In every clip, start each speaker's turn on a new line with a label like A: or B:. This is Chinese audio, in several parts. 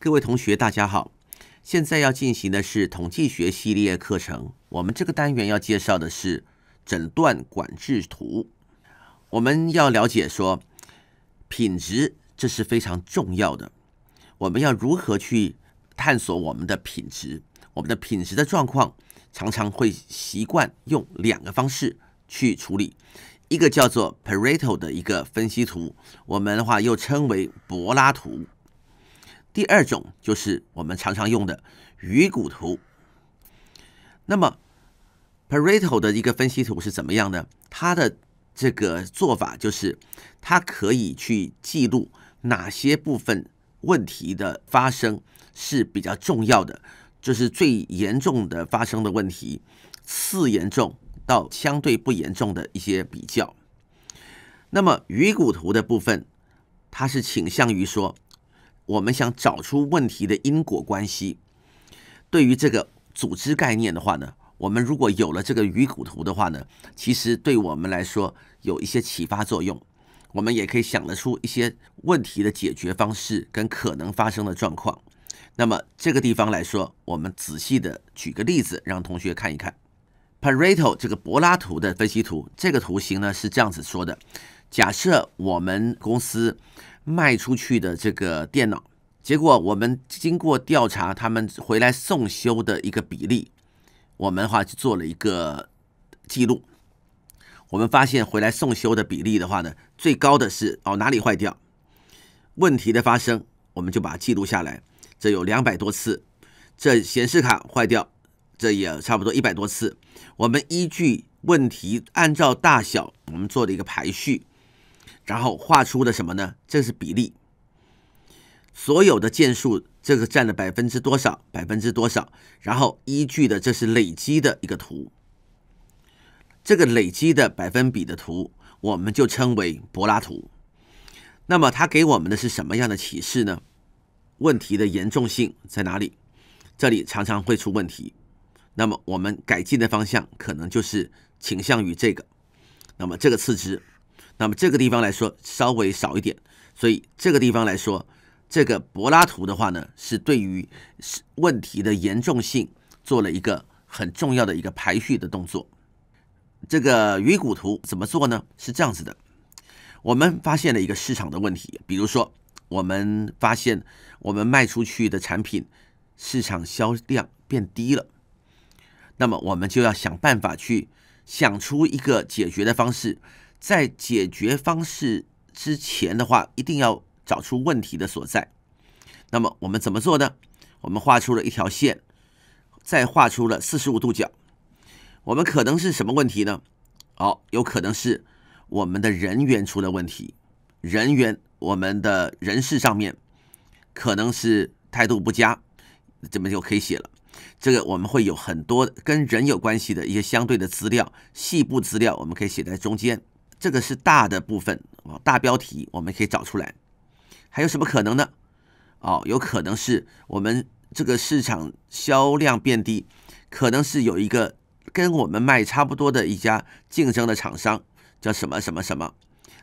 A: 各位同学，大家好！现在要进行的是统计学系列课程。我们这个单元要介绍的是诊断管制图。我们要了解说品质，这是非常重要的。我们要如何去探索我们的品质？我们的品质的状况常常会习惯用两个方式去处理，一个叫做 p a r e t o 的一个分析图，我们的话又称为柏拉图。第二种就是我们常常用的鱼骨图。那么 p a r e t o 的一个分析图是怎么样的？它的这个做法就是，它可以去记录哪些部分问题的发生是比较重要的，就是最严重的发生的问题，次严重到相对不严重的一些比较。那么鱼骨图的部分，它是倾向于说。我们想找出问题的因果关系。对于这个组织概念的话呢，我们如果有了这个鱼骨图的话呢，其实对我们来说有一些启发作用。我们也可以想得出一些问题的解决方式跟可能发生的状况。那么这个地方来说，我们仔细的举个例子，让同学看一看。Parato 这个柏拉图的分析图，这个图形呢是这样子说的。假设我们公司卖出去的这个电脑，结果我们经过调查，他们回来送修的一个比例，我们的话就做了一个记录。我们发现回来送修的比例的话呢，最高的是哦哪里坏掉？问题的发生，我们就把它记录下来。这有两百多次，这显示卡坏掉，这也差不多一百多次。我们依据问题按照大小，我们做了一个排序。然后画出的什么呢？这是比例，所有的件数这个占了百分之多少？百分之多少？然后依据的这是累积的一个图，这个累积的百分比的图，我们就称为柏拉图。那么它给我们的是什么样的启示呢？问题的严重性在哪里？这里常常会出问题。那么我们改进的方向可能就是倾向于这个。那么这个次之。那么这个地方来说稍微少一点，所以这个地方来说，这个柏拉图的话呢，是对于问题的严重性做了一个很重要的一个排序的动作。这个鱼骨图怎么做呢？是这样子的，我们发现了一个市场的问题，比如说我们发现我们卖出去的产品市场销量变低了，那么我们就要想办法去想出一个解决的方式。在解决方式之前的话，一定要找出问题的所在。那么我们怎么做呢？我们画出了一条线，再画出了四十五度角。我们可能是什么问题呢？哦，有可能是我们的人员出了问题。人员，我们的人事上面可能是态度不佳，这么就可以写了。这个我们会有很多跟人有关系的一些相对的资料、细部资料，我们可以写在中间。这个是大的部分啊，大标题我们可以找出来。还有什么可能呢？哦，有可能是我们这个市场销量变低，可能是有一个跟我们卖差不多的一家竞争的厂商，叫什么什么什么？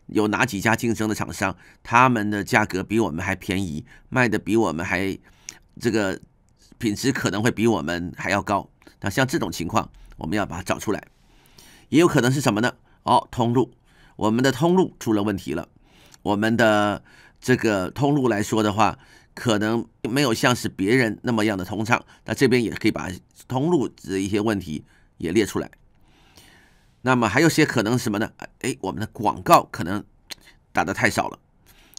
A: 有哪几家竞争的厂商？他们的价格比我们还便宜，卖的比我们还这个品质可能会比我们还要高。那像这种情况，我们要把它找出来。也有可能是什么呢？哦，通路。我们的通路出了问题了，我们的这个通路来说的话，可能没有像是别人那么样的通畅。那这边也可以把通路的一些问题也列出来。那么还有些可能什么呢？哎，我们的广告可能打的太少了，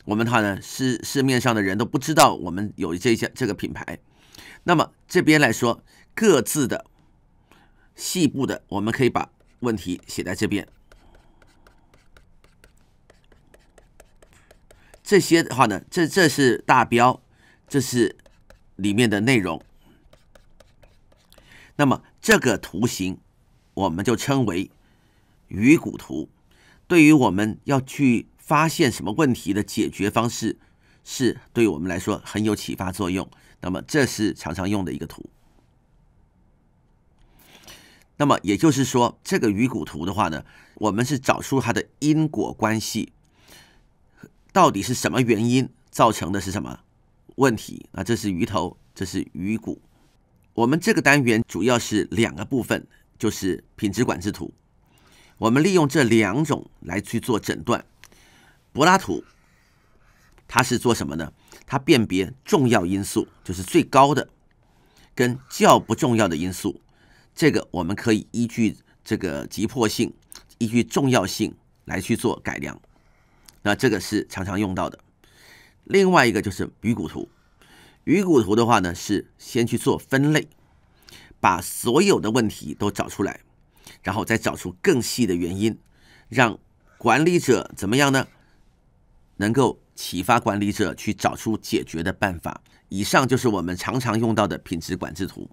A: 我们话呢是市面上的人都不知道我们有这些这个品牌。那么这边来说各自的细部的，我们可以把问题写在这边。这些的话呢，这这是大标，这是里面的内容。那么这个图形我们就称为鱼骨图。对于我们要去发现什么问题的解决方式，是对我们来说很有启发作用。那么这是常常用的一个图。那么也就是说，这个鱼骨图的话呢，我们是找出它的因果关系。到底是什么原因造成的是什么问题？啊，这是鱼头，这是鱼骨。我们这个单元主要是两个部分，就是品质管制图。我们利用这两种来去做诊断。柏拉图他是做什么呢？他辨别重要因素，就是最高的跟较不重要的因素。这个我们可以依据这个急迫性，依据重要性来去做改良。那这个是常常用到的，另外一个就是鱼骨图。鱼骨图的话呢，是先去做分类，把所有的问题都找出来，然后再找出更细的原因，让管理者怎么样呢？能够启发管理者去找出解决的办法。以上就是我们常常用到的品质管制图。